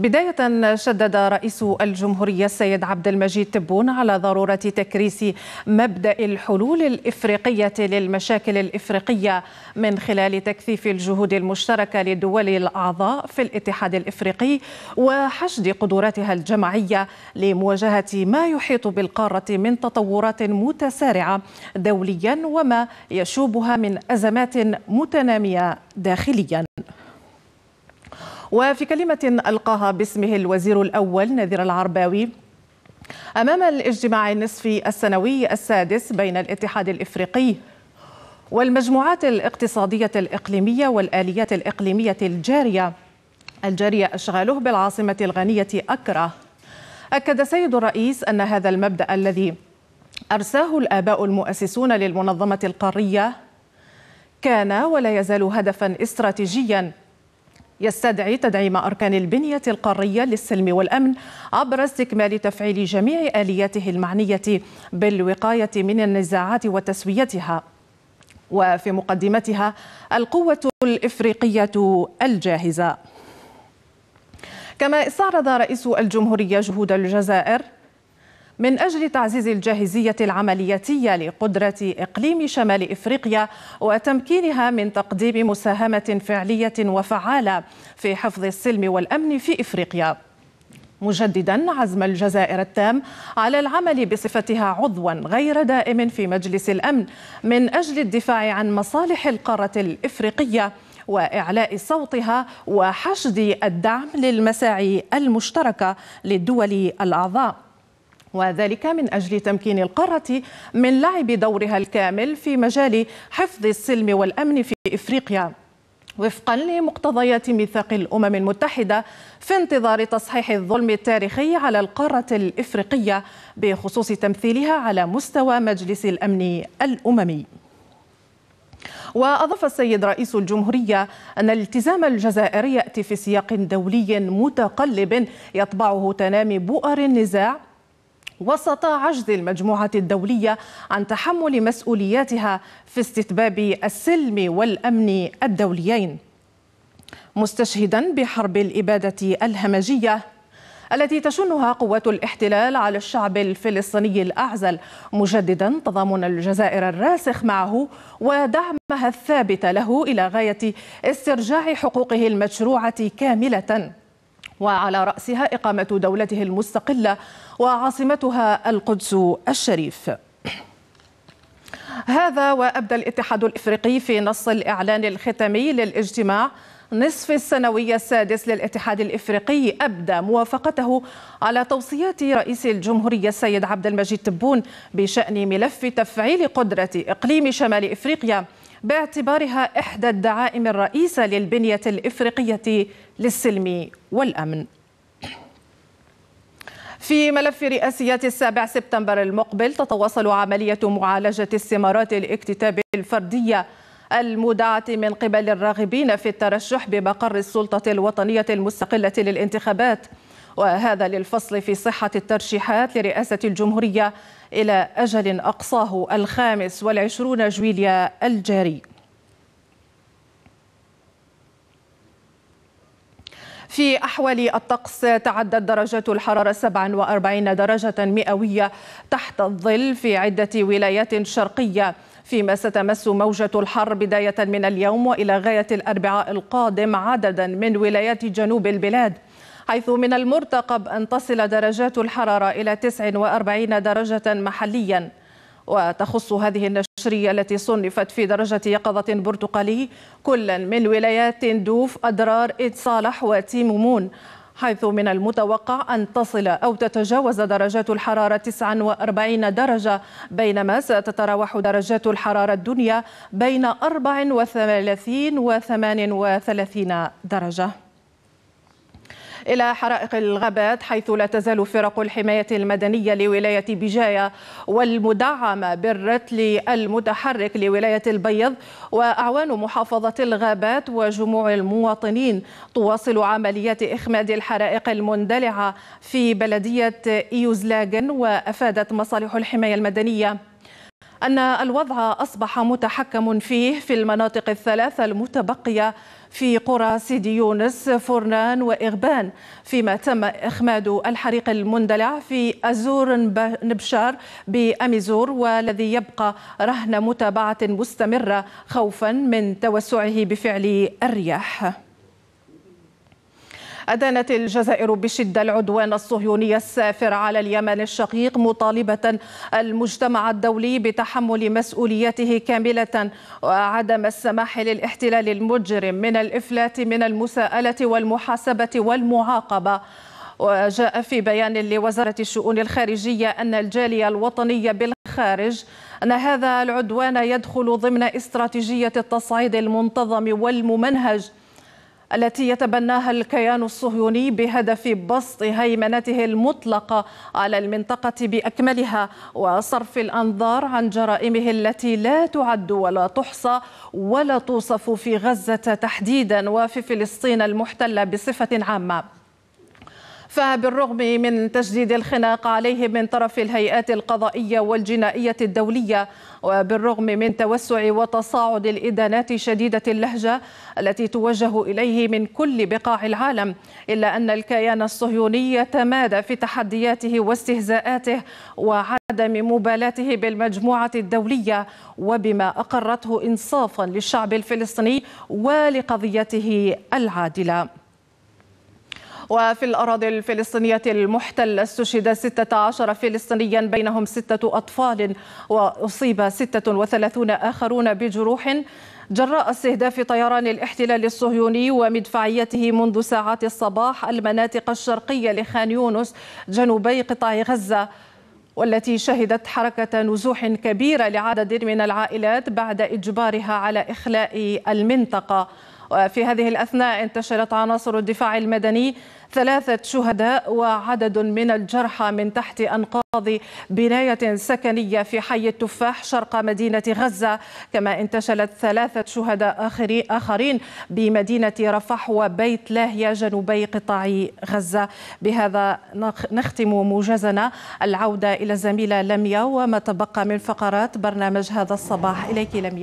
بداية شدد رئيس الجمهورية السيد عبد المجيد تبون على ضرورة تكريس مبدأ الحلول الإفريقية للمشاكل الإفريقية من خلال تكثيف الجهود المشتركة للدول الأعضاء في الاتحاد الإفريقي وحشد قدراتها الجماعية لمواجهة ما يحيط بالقارة من تطورات متسارعة دوليا وما يشوبها من أزمات متنامية داخليا وفي كلمة ألقاها باسمه الوزير الأول نذير العرباوي أمام الاجتماع النصفي السنوي السادس بين الاتحاد الإفريقي والمجموعات الاقتصادية الإقليمية والآليات الإقليمية الجارية الجارية أشغاله بالعاصمة الغنية أكرا أكد سيد الرئيس أن هذا المبدأ الذي أرساه الآباء المؤسسون للمنظمة القارية كان ولا يزال هدفا استراتيجيا يستدعي تدعيم أركان البنية القارية للسلم والأمن عبر استكمال تفعيل جميع آلياته المعنية بالوقاية من النزاعات وتسويتها وفي مقدمتها القوة الإفريقية الجاهزة كما استعرض رئيس الجمهورية جهود الجزائر من أجل تعزيز الجاهزية العملياتية لقدرة إقليم شمال إفريقيا وتمكينها من تقديم مساهمة فعلية وفعالة في حفظ السلم والأمن في إفريقيا مجددا عزم الجزائر التام على العمل بصفتها عضوا غير دائم في مجلس الامن من اجل الدفاع عن مصالح القاره الافريقيه واعلاء صوتها وحشد الدعم للمساعي المشتركه للدول الاعضاء وذلك من أجل تمكين القارة من لعب دورها الكامل في مجال حفظ السلم والأمن في إفريقيا وفقا لمقتضيات ميثاق الامم المتحده في انتظار تصحيح الظلم التاريخي على القاره الافريقيه بخصوص تمثيلها على مستوى مجلس الامن الاممي وأضاف السيد رئيس الجمهورية أن الالتزام الجزائري يأتي في سياق دولي متقلب يطبعه تنامي بؤر النزاع وسط عجز المجموعة الدولية عن تحمل مسؤولياتها في استتباب السلم والأمن الدوليين مستشهدا بحرب الإبادة الهمجية التي تشنها قوات الاحتلال على الشعب الفلسطيني الأعزل مجددا تضامن الجزائر الراسخ معه ودعمها الثابت له إلى غاية استرجاع حقوقه المشروعة كاملة وعلى رأسها إقامة دولته المستقلة وعاصمتها القدس الشريف هذا وأبدى الاتحاد الإفريقي في نص الإعلان الختامي للاجتماع نصف السنوي السادس للاتحاد الإفريقي أبدى موافقته على توصيات رئيس الجمهورية السيد عبد المجيد تبون بشأن ملف تفعيل قدرة إقليم شمال إفريقيا باعتبارها إحدى الدعائم الرئيسة للبنية الإفريقية للسلم والأمن في ملف رئاسيات السابع سبتمبر المقبل تتواصل عملية معالجة استمارات الاكتتاب الفردية المدعاة من قبل الراغبين في الترشح بمقر السلطة الوطنية المستقلة للانتخابات وهذا للفصل في صحة الترشيحات لرئاسة الجمهورية إلى أجل أقصاه الخامس والعشرون جويليا الجاري في أحوال الطقس تعدت درجات الحرارة 47 درجة مئوية تحت الظل في عدة ولايات شرقية فيما ستمس موجة الحر بداية من اليوم وإلى غاية الأربعاء القادم عددا من ولايات جنوب البلاد حيث من المرتقب أن تصل درجات الحرارة إلى 49 درجة محلياً وتخص هذه النشرية التي صنفت في درجة يقظة برتقالي كلا من ولايات دوف أدرار إد صالح وتيمومون حيث من المتوقع أن تصل أو تتجاوز درجات الحرارة 49 درجة بينما ستتراوح درجات الحرارة الدنيا بين 34 و 38 درجة إلى حرائق الغابات حيث لا تزال فرق الحماية المدنية لولاية بجاية والمدعمة بالرتل المتحرك لولاية البيض وأعوان محافظة الغابات وجموع المواطنين تواصل عمليات إخماد الحرائق المندلعة في بلدية إيوزلاغن وأفادت مصالح الحماية المدنية أن الوضع أصبح متحكم فيه في المناطق الثلاثة المتبقية في قرى سيدي يونس فرنان وإغبان فيما تم إخماد الحريق المندلع في أزور نبشار بأميزور والذي يبقى رهن متابعة مستمرة خوفا من توسعه بفعل الرياح أدانت الجزائر بشدة العدوان الصهيوني السافر على اليمن الشقيق مطالبة المجتمع الدولي بتحمل مسؤوليته كاملة وعدم السماح للاحتلال المجرم من الإفلات من المساءلة والمحاسبة والمعاقبة وجاء في بيان لوزارة الشؤون الخارجية أن الجالية الوطنية بالخارج أن هذا العدوان يدخل ضمن استراتيجية التصعيد المنتظم والممنهج التي يتبناها الكيان الصهيوني بهدف بسط هيمنته المطلقة على المنطقة بأكملها وصرف الأنظار عن جرائمه التي لا تعد ولا تحصى ولا توصف في غزة تحديدا وفي فلسطين المحتلة بصفة عامة فبالرغم من تجديد الخناق عليه من طرف الهيئات القضائية والجنائية الدولية وبالرغم من توسع وتصاعد الإدانات شديدة اللهجة التي توجه إليه من كل بقاع العالم إلا أن الكيان الصهيوني يتمادى في تحدياته واستهزاءاته وعدم مبالاته بالمجموعة الدولية وبما أقرته إنصافا للشعب الفلسطيني ولقضيته العادله وفي الأراضي الفلسطينية المحتلة استشهد 16 فلسطينيا بينهم ستة أطفال وأصيب 36 آخرون بجروح جراء استهداف طيران الاحتلال الصهيوني ومدفعيته منذ ساعات الصباح المناطق الشرقية لخان يونس جنوبي قطاع غزة والتي شهدت حركة نزوح كبيرة لعدد من العائلات بعد إجبارها على إخلاء المنطقة وفي هذه الأثناء انتشرت عناصر الدفاع المدني ثلاثة شهداء وعدد من الجرحى من تحت أنقاض بناية سكنية في حي التفاح شرق مدينة غزة كما انتشلت ثلاثة شهداء آخرين بمدينة رفح وبيت لاهيا جنوبي قطاع غزة بهذا نختم موجزنا العودة إلى الزميلة لميا وما تبقى من فقرات برنامج هذا الصباح إليك لميا